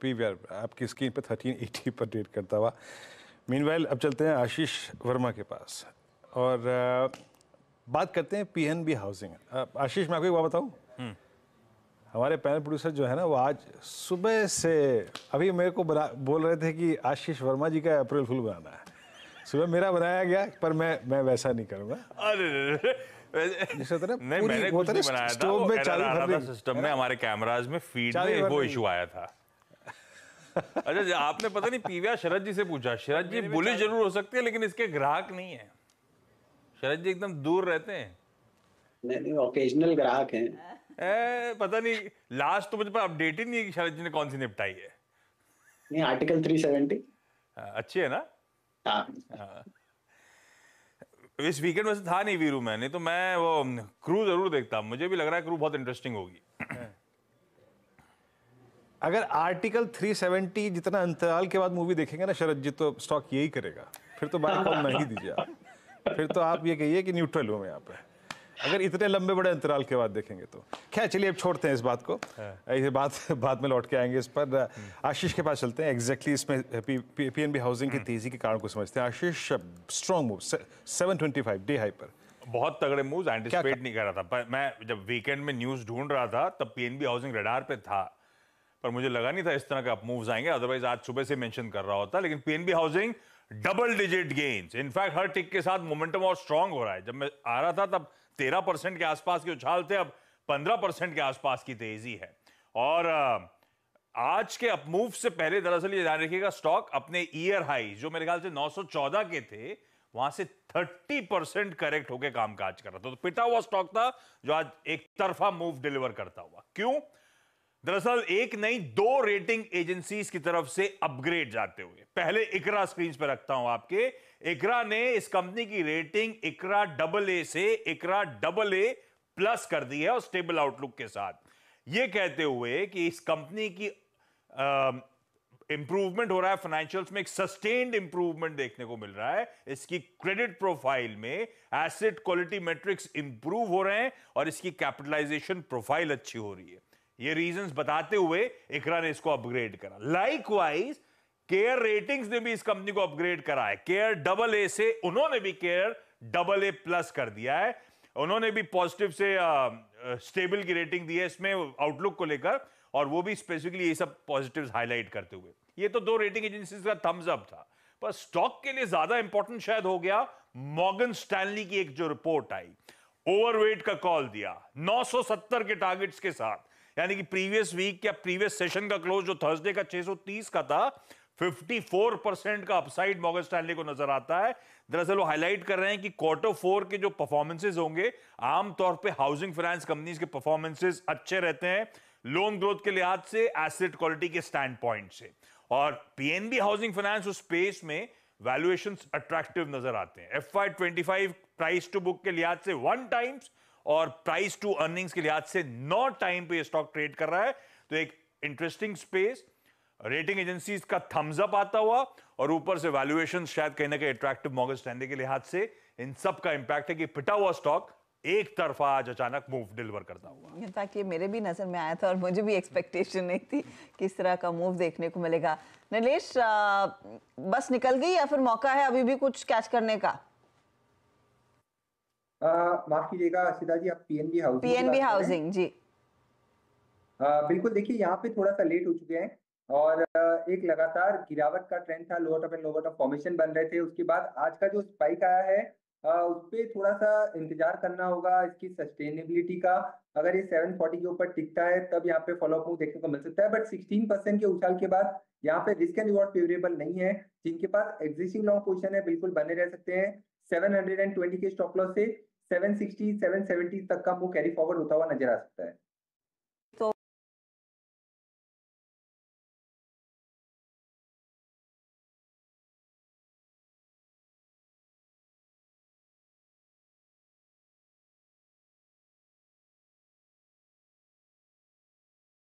P PVR आपकी screen पर thirteen eighty पर ट्रेड करता हुआ मीनवाइल अब चलते हैं आशीष वर्मा के पास और आ, बात करते हैं P N B housing Ashish मैं आपको एक बात बताऊँ हम्म। हमारे पैनल प्रोड्यूसर जो है ना वो आज सुबह से अभी मेरे को बना बोल रहे थे कि आशीष वर्मा जी का अप्रैल फुल बनाना है सुबह मेरा बनाया गया पर मैं मैं वैसा नहीं करूँगा अरे नहीं मैंने कुछ नहीं बनाया था सिस्टम में हमारे कैमराज में फीड में वो इशू आया था अच्छा आपने पता नहीं पीव्या शरद जी से पूछा शरद जी बुलिश जरूर हो सकती है लेकिन इसके ग्राहक नहीं है शरद जी एकदम दूर रहते हैं नहीं नहीं ओकेजनल ग्राहक हैं ए, पता नहीं लास्ट तो मुझे पर अपडेट ही नहीं है कि शरद जी ने कौन सी निपटाई है नहीं आर्टिकल 370 हाँ, अच्छी है ना हाँ, हाँ। इस वीकेंड में था नहीं वीरू मैंने तो मैं वो क्रू जरूर देखता मुझे भी लग रहा है क्रू बहुत इंटरेस्टिंग होगी अगर आर्टिकल 370 जितना अंतराल के बाद मूवी देखेंगे ना शरद जी तो स्टॉक यही करेगा फिर तो बाय कॉल नहीं दीजिए फिर तो आप ये कहिए कि न्यूट्रल हूँ मैं यहाँ पे अगर इतने लंबे बड़े अंतराल के बाद देखेंगे तो खैर चलिए अब छोड़ते हैं इस बात को हाँ। इस बात बाद में लौट के आएंगे इस पर आशीष के पास चलते हैं एग्जैक्टली इसमें पी, एन बी हाउसिंग की हम्म। तेजी के कारण को समझते हैं Ashish strong move seven twenty five day high पर बहुत तगड़े मूव एंटिसिपेट नहीं कर रहा था पर मैं जब वीकेंड में न्यूज़ ढूंढ रहा था तब पी हाउसिंग रडार पे था पर मुझे लगा नहीं था इस तरह अप मूव्स आएंगे अदरवाइज आज सुबह से मेंशन कर रहा होता लेकिन PNB housing double digit gains in fact हर टिक के साथ मोमेंटम और स्ट्रांग हो रहा है जब मैं आ रहा था तब तेरह परसेंट के आसपास के उछाल थे अब पंद्रह परसेंट के आसपास की तेजी है और आज के अपमूव से पहले दरअसल ये ध्यान रखिएगा स्टॉक अपने ईयर हाई जो मेरे ख्याल से 914 के थे वहां से 30 परसेंट करेक्ट होकर कामकाज कर रहा था तो पिटा हुआ स्टॉक था जो आज एक तरफा मूव डिलीवर करता हुआ क्यों दरअसल एक नई दो रेटिंग एजेंसी की तरफ से अपग्रेड जाते हुए पहले इकरा स्क्रीन पर रखता हूं आपके इकरा ने इस कंपनी की रेटिंग इकरा डबल ए से इकरा डबल ए प्लस कर दी है और स्टेबल आउटलुक के साथ यह कहते हुए कि इस कंपनी की इंप्रूवमेंट हो रहा है फाइनेंशियल्स में एक सस्टेन्ड इंप्रूवमेंट देखने को मिल रहा है इसकी क्रेडिट प्रोफाइल में एसेट क्वालिटी मेट्रिक्स इंप्रूव हो रहे हैं और इसकी कैपिटलाइजेशन प्रोफाइल अच्छी हो रही है ये रीजन बताते हुए इकरा ने इसको अपग्रेड करा लाइक वाइज केयर रेटिंग्स ने भी इस कंपनी को अपग्रेड करा है केयर डबल ए से उन्होंने भी केयर डबल ए प्लस कर दिया है उन्होंने भी पॉजिटिव से स्टेबल की रेटिंग दी है इसमें आउटलुक को लेकर और वो भी स्पेसिफिकली ये सब पॉजिटिव हाईलाइट करते हुए ये तो दो रेटिंग एजेंसी का थम्स अप था पर स्टॉक के लिए ज्यादा इंपॉर्टेंट शायद हो गया मॉर्गन स्टैनली की एक जो रिपोर्ट आई ओवरवेट का कॉल दिया 970 के टारगेट्स के साथ यानी कि प्रीवियस वीक या प्रीवियस सेशन का क्लोज जो थर्सडे का 630 का था 54 परसेंट का अपसाइड मॉगर स्टैनली को नजर आता है दरअसल वो हाईलाइट कर रहे हैं कि क्वार्टर फोर के जो परफॉर्मेंसेज होंगे आमतौर पे हाउसिंग फाइनेंस कंपनीज के परफॉर्मेंसेज अच्छे रहते हैं लोन ग्रोथ के लिहाज से एसेट क्वालिटी के स्टैंड पॉइंट से और पीएनबी हाउसिंग फाइनेंस उस स्पेस में वैल्यूएशन अट्रैक्टिव नजर आते हैं एफ आई प्राइस टू बुक के लिहाज से वन टाइम्स और प्राइस टू अर्निंग्स के लिहाज से नौ टाइम पे ये स्टॉक ट्रेड कर रहा है तो एक इंटरेस्टिंग स्पेस रेटिंग एजेंसीज का थम्स अप आता हुआ और ऊपर से वैल्यूएशन शायद कहीं ना कहीं अट्रैक्टिव मॉगल स्टैंडे के लिहाज से इन सब का इंपैक्ट है कि पिटा हुआ स्टॉक एक तरफा आज अचानक मूव डिलीवर करता हुआ इनफैक्ट ये मेरे भी नजर में आया था और मुझे भी एक्सपेक्टेशन नहीं थी किस तरह का मूव देखने को मिलेगा नलेश बस निकल गई या फिर मौका है अभी भी कुछ कैच करने का माफ कीजिएगा सीधा जी आप PNB housing PNB housing ji बिल्कुल देखिए यहाँ पे थोड़ा सा लेट हो चुके हैं और एक लगातार गिरावट का ट्रेंड था lower top and lower top formation बन रहे थे उसके बाद आज का जो स्पाइक आया है उस पर थोड़ा सा इंतजार करना होगा इसकी सस्टेनेबिलिटी का अगर ये 740 के ऊपर टिकता है तब यहाँ पे फॉलोअप मूव देखने को मिल सकता है बट 16 परसेंट के उछाल के बाद यहाँ पे रिस्क एंड रिवॉर्ड फेवरेबल नहीं है जिनके पास एग्जिस्टिंग लॉन्ग पोजिशन है बिल्कुल बने रह सकते हैं सेवन के स्टॉप लॉस से 760 770 तक का वो कैरी फॉरवर्ड होता हुआ नजर आ सकता है